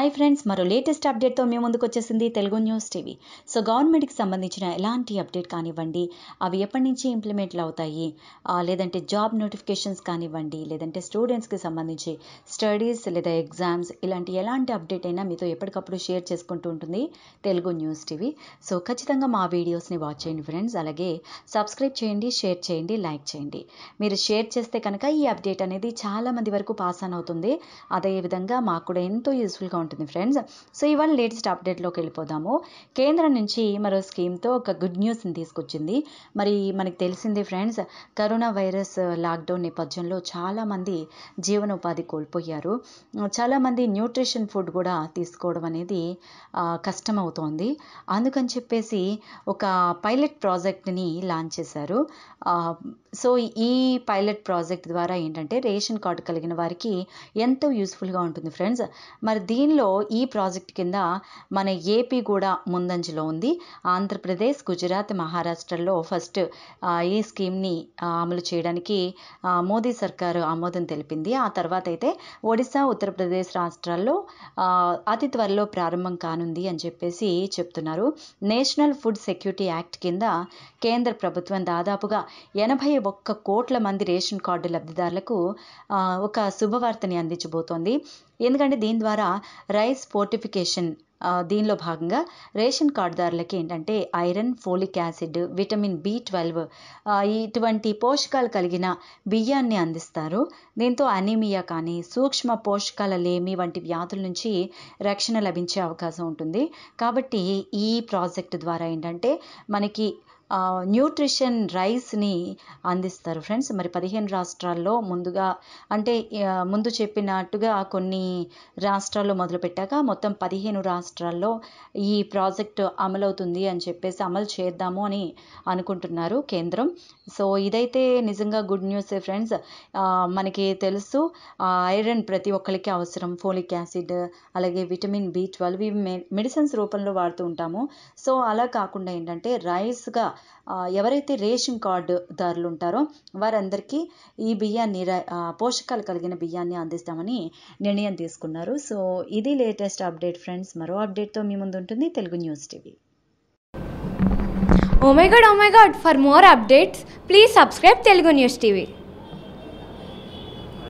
hi friends మరో latest అప్డేట్తో మేము ముందుకు వచ్చేసింది తెలుగు న్యూస్ టీవీ సో గవర్నమెంట్కి సంబంధించిన ఎలాంటి అప్డేట్ కానివ్వండి అవి ఎప్పటి నుంచి ఇంప్లిమెంట్లు అవుతాయి లేదంటే జాబ్ నోటిఫికేషన్స్ కానివ్వండి లేదంటే స్టూడెంట్స్కి సంబంధించి స్టడీస్ లేదా ఎగ్జామ్స్ ఇలాంటి ఎలాంటి అప్డేట్ అయినా మీతో ఎప్పటికప్పుడు షేర్ చేసుకుంటూ ఉంటుంది తెలుగు న్యూస్ టీవీ సో ఖచ్చితంగా మా వీడియోస్ని వాచ్ చేయండి ఫ్రెండ్స్ అలాగే సబ్స్క్రైబ్ చేయండి షేర్ చేయండి లైక్ చేయండి మీరు షేర్ చేస్తే కనుక ఈ అప్డేట్ అనేది చాలా మంది వరకు పాస్ ఆన్ అవుతుంది అదేవిధంగా మాకు కూడా ఎంతో యూస్ఫుల్గా ఉంటుంది ఉంటుంది ఫ్రెండ్స్ సో ఇవాళ లేటెస్ట్ అప్డేట్లోకి వెళ్ళిపోదాము కేంద్రం నుంచి మరో స్కీమ్తో ఒక గుడ్ న్యూస్ని తీసుకొచ్చింది మరి మనకి తెలిసింది ఫ్రెండ్స్ కరోనా వైరస్ లాక్డౌన్ నేపథ్యంలో చాలామంది జీవనోపాధి కోల్పోయారు చాలామంది న్యూట్రిషన్ ఫుడ్ కూడా తీసుకోవడం అనేది కష్టమవుతోంది అందుకని చెప్పేసి ఒక పైలట్ ప్రాజెక్ట్ని లాంచ్ చేశారు సో ఈ పైలట్ ప్రాజెక్ట్ ద్వారా ఏంటంటే రేషన్ కార్డు కలిగిన వారికి ఎంతో యూస్ఫుల్గా ఉంటుంది ఫ్రెండ్స్ మరి దీనిలో ఈ ప్రాజెక్ట్ కింద మన ఏపీ కూడా ముందంజలో ఉంది ఆంధ్రప్రదేశ్ గుజరాత్ మహారాష్ట్రలో ఫస్ట్ ఈ స్కీమ్ని అమలు చేయడానికి మోదీ సర్కారు ఆమోదం తెలిపింది ఆ తర్వాత అయితే ఒడిశా ఉత్తరప్రదేశ్ రాష్ట్రాల్లో అతి త్వరలో ప్రారంభం కానుంది అని చెప్పేసి చెప్తున్నారు నేషనల్ ఫుడ్ సెక్యూరిటీ యాక్ట్ కింద కేంద్ర ప్రభుత్వం దాదాపుగా ఎనభై ఒక్క కోట్ల మంది రేషన్ కార్డు లబ్ధిదారులకు ఒక శుభవార్తని అందించబోతోంది ఎందుకంటే దీని ద్వారా రైస్ ఫోర్టిఫికేషన్ దీనిలో భాగంగా రేషన్ కార్డుదారులకి ఏంటంటే iron folic acid vitamin B twelve ఇటువంటి పోషకాలు కలిగిన బియ్యాన్ని అందిస్తారు దీంతో అనీమియా కానీ సూక్ష్మ పోషకాల లేమి వంటి వ్యాధుల నుంచి రక్షణ లభించే అవకాశం ఉంటుంది కాబట్టి ఈ ప్రాజెక్ట్ ద్వారా ఏంటంటే మనకి న్యూట్రిషన్ రైస్ని అందిస్తారు ఫ్రెండ్స్ మరి పదిహేను రాష్ట్రాల్లో ముందుగా అంటే ముందు చెప్పినట్టుగా కొన్ని రాష్ట్రాల్లో మొదలుపెట్టాక మొత్తం పదిహేను రాష్ట్రాల్లో ఈ ప్రాజెక్ట్ అమలవుతుంది అని చెప్పేసి అమలు చేద్దాము అని అనుకుంటున్నారు కేంద్రం సో ఇదైతే నిజంగా గుడ్ న్యూస్ ఫ్రెండ్స్ మనకి తెలుసు ఐరన్ ప్రతి ఒక్కరికి అవసరం ఫోలిక్ యాసిడ్ అలాగే విటమిన్ బి ట్వెల్వ్ ఇవి మెడిసిన్స్ రూపంలో వాడుతూ ఉంటాము సో అలా కాకుండా ఏంటంటే రైస్గా ఎవరైతే రేషన్ కార్డు దారులు ఉంటారో వారందరికీ ఈ బియ్యాన్ని పోషకాలు కలిగిన బియ్యాన్ని అందిస్తామని నిర్ణయం తీసుకున్నారు సో ఇది లేటెస్ట్ అప్డేట్ ఫ్రెండ్స్ మరో అప్డేట్తో మీ ముందు ఉంటుంది Telugu news TV oh my god oh my god for more updates please subscribe Telugu news TV